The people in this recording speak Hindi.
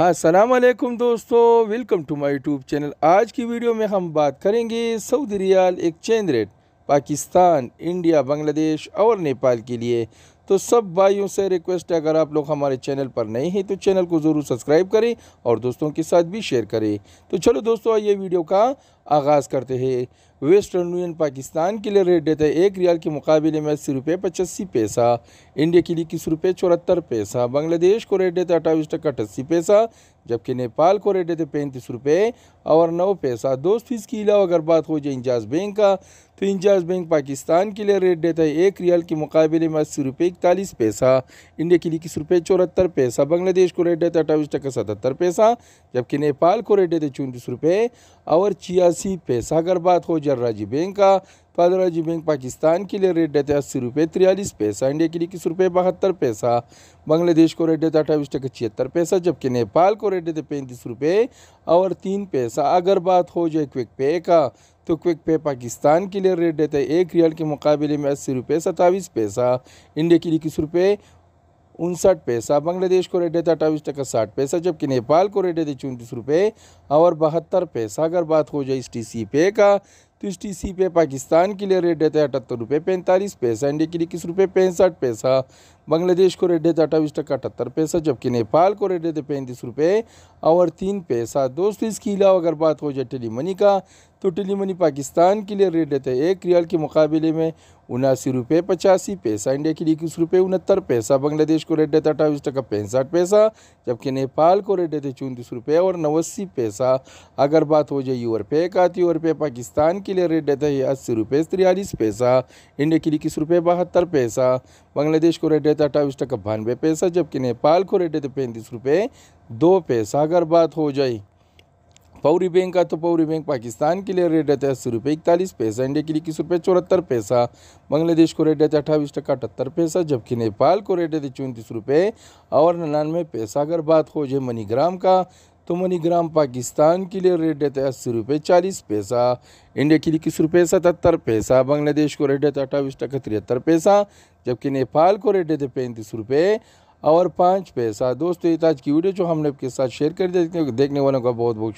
असलम दोस्तों welcome to my YouTube channel आज की वीडियो में हम बात करेंगे Saudi riyal exchange rate Pakistan India Bangladesh और नेपाल के लिए तो सब भाइयों से रिक्वेस्ट है अगर आप लोग हमारे चैनल पर नए हैं तो चैनल को ज़रूर सब्सक्राइब करें और दोस्तों के साथ भी शेयर करें तो चलो दोस्तों ये वीडियो का आगाज़ करते हैं वेस्टर्न यूनियन पाकिस्तान के लिए रेट देता है एक रियाल के मुकाबले में अस्सी रुपये पचासी पैसा इंडिया के लिए इक्कीस रुपये चौहत्तर पैसा बांग्लादेश को रेट देता है अट्ठाईस टका अट्ठासी पैसा जबकि नेपाल को रेट देते पैंतीस रुपये और नौ पैसा दोस्त फीस के अलावा अगर बात हो जाए इंजाज बैंक का तो इंजाज बैंक पाकिस्तान के लिए रेट देता है एक रियाल के मुकाबले में अस्सी रुपये इकतालीस पैसा इंडिया के लिए इक्कीस रुपये चौहत्तर पैसा बांग्लादेश को रेट देते अट्ठाईस टका सतहत्तर पैसा जबकि नेपाल को रेट देते चौंतीस रुपये और छियासी पैसा अगर बात हो जर्राजी बैंक का तो आदराजी बैंक पाकिस्तान के लिए रेट देते अस्सी रुपये तिरयालीस पैसा इंडिया के लिए इक्कीस रुपये बहत्तर पैसा बांग्लादेश को रेट देते अट्ठाईस टका छिहत्तर पैसा जबकि नेपाल को रेट देते पैंतीस रुपये और तीन पैसा अगर बात हो जाए क्विक पे का तो क्विक पे पाकिस्तान के लिए रेट देता है एक रियल के मुकाबले में अस्सी रुपये सत्ताईस पैसा इंडिया के लिए इक्कीस रुपये उनसठ पैसा बांग्लादेश को रेट देता है अट्ठाईस टका साठ पैसा जबकि नेपाल को रेट देते चौंतीस रुपये और बहत्तर पैसा अगर बात हो जाए इस टी सी पे का तो इस टी सी पे पाकिस्तान के लिए रेट देता है अठहत्तर रुपये पैंतालीस पैसा इंडिया के लिए इक्कीस रुपये पैंसठ पैसा बांग्लादेश को रेट देता अट्ठाईस टका अठहत्तर पैसा जबकि नेपाल को रेट देते पैंतीस रुपये और तीन पैसा दोस्तों इसके अलावा अगर बात हो जाए टेली मनी का तो टेली मनी पाकिस्तान के लिए रेट देते एक रियाल के मुकाबले में उनासी रुपये पचासी पैसा इंडिया के लिए इक्कीस रुपये उनहत्तर पैसा बांग्लादेश को रेट देता अट्ठाईस टका पैंसठ पैसा जबकि नेपाल को रेट देते चौंतीस रुपये और नवासी पैसा अगर बात हो जाए यूर पे का तो यूर पे पाकिस्तान के के लिए रेट रहता है अस्सी रुपये तिरयालीस पैसा इंडिया के लिए इक्कीस रुपये बहत्तर पैसा बांग्लादेश को रेट रहता है अट्ठाईस टका बानवे पैसा जबकि नेपाल को रेट रहता पैंतीस रुपये दो पैसा अगर बात हो जाए पौरी बैंक का तो पौरी बैंक पाकिस्तान के लिए रेट रहता है अस्सी रुपये इकतालीस पैसा इंडिया के लिए इक्कीस रुपये चौहत्तर पैसा बांग्लादेश को रेट रहता है अट्ठाईस टका अठहत्तर पैसा जबकि नेपाल को रेट रहता चौंतीस रुपये और निन्यानवे पैसा अगर बात हो जाए मनीग्राम का तो मनीग्राम पाकिस्तान के लिए रेट देता है अस्सी रुपये चालीस पैसा इंडिया के लिए इक्कीस रुपये सतहत्तर पैसा बांग्लादेश को रेट देता है अट्ठाईस टका तिहत्तर पैसा जबकि नेपाल को रेट देते पैंतीस रुपये और पाँच पैसा दोस्तों ये तो आज की वीडियो जो हमने आपके साथ शेयर कर देखने वालों का बहुत बहुत